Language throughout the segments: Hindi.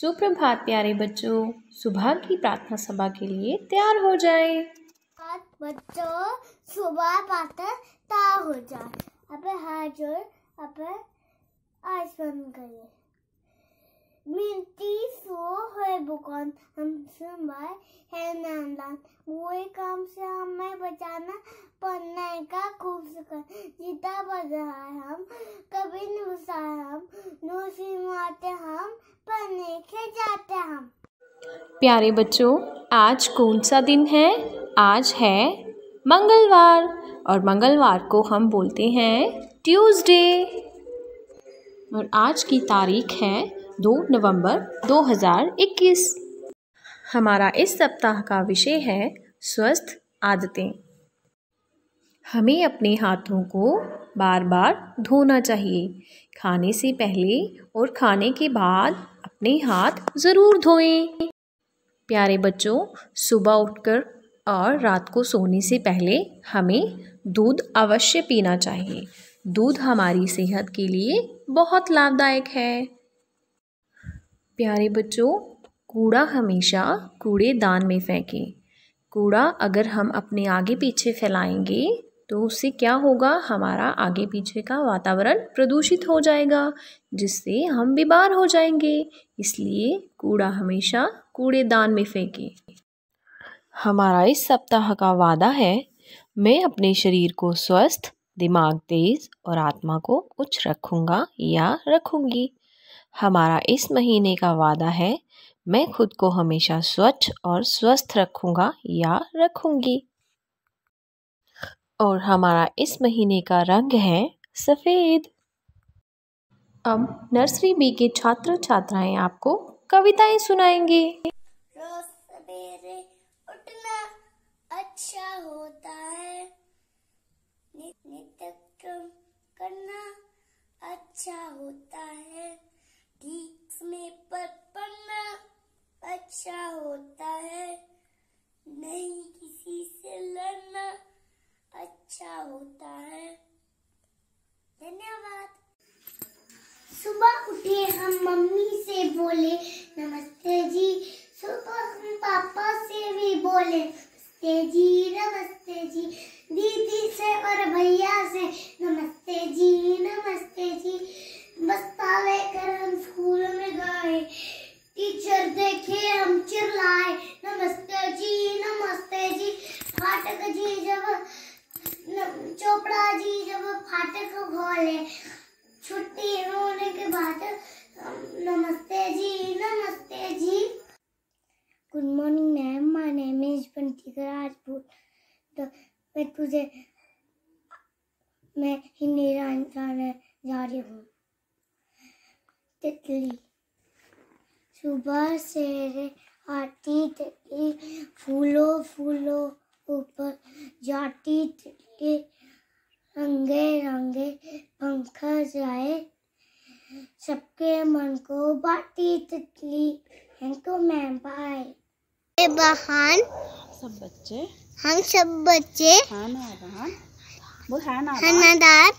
सुप्रभात प्यारे बच्चों सुबह की प्रार्थना सभा के लिए तैयार हो जाए बच्चों सुबह प्रार्थना तैयार हो जाए अब हाजिर जोड़ अब आसमान गए मिट्टी सो है बुकौन हम मुझसे भाई है नंदन बुरे काम से हमें बचाना पन्ने का खूब सुखन जीता बजाए हम कभी नुसाए हम नूसी माते हम पन्ने के जाते हम प्यारे बच्चों आज कौन सा दिन है आज है मंगलवार और मंगलवार को हम बोलते हैं ट्यूसडे और आज की तारीख है दो नवंबर 2021 हमारा इस सप्ताह का विषय है स्वस्थ आदतें हमें अपने हाथों को बार बार धोना चाहिए खाने से पहले और खाने के बाद अपने हाथ ज़रूर धोएं प्यारे बच्चों सुबह उठकर और रात को सोने से पहले हमें दूध अवश्य पीना चाहिए दूध हमारी सेहत के लिए बहुत लाभदायक है प्यारे बच्चों कूड़ा हमेशा कूड़ेदान में फेंकें कूड़ा अगर हम अपने आगे पीछे फैलाएंगे तो उससे क्या होगा हमारा आगे पीछे का वातावरण प्रदूषित हो जाएगा जिससे हम बीमार हो जाएंगे इसलिए कूड़ा हमेशा कूड़ेदान में फेंकें हमारा इस सप्ताह का वादा है मैं अपने शरीर को स्वस्थ दिमाग तेज और आत्मा को उच्च रखूँगा या रखूँगी हमारा इस महीने का वादा है मैं खुद को हमेशा स्वच्छ और स्वस्थ रखूंगा या रखूंगी और हमारा इस महीने का रंग है सफ़ेद अब नर्सरी बी के छात्र छात्राएं आपको कविताएं सुनाएंगे उठना अच्छा होता है नित्य नहीं किसी से लड़ना अच्छा होता है धन्यवाद सुबह उठे हम मम्मी से बोले नमस्ते जी सुबह हम पापा से भी बोले नमस्ते जी नमस्ते जी दीदी से और भैया से नमस्ते जी नमस्ते जी बस्ता लेकर हम की आज तो मैं तुझे मैं ही मेरा इंसान है जा रही हूँ तितली सुबह से आती तितली फूलो फूलो ऊपर जाती तितली रंगे रंगे पंख जाए सबके मन को बाटी तितली थैंक यू तो मैम बाय बहन सब बच्चे हम सब बच्चे हनादार हाँ, हाँ, हाँ,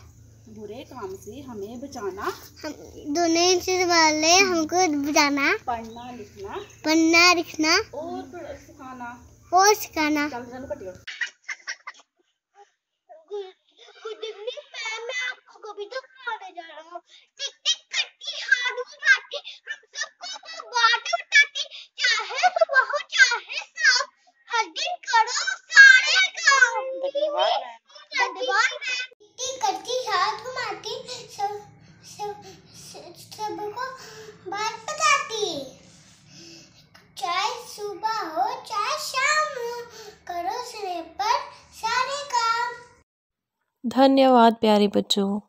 बुरे काम से हमें बचाना हम दोनों चीज वाले हमको बचाना पढ़ना लिखना पढ़ना लिखना और सिखाना और सिखाना धन्यवाद प्यारे बच्चों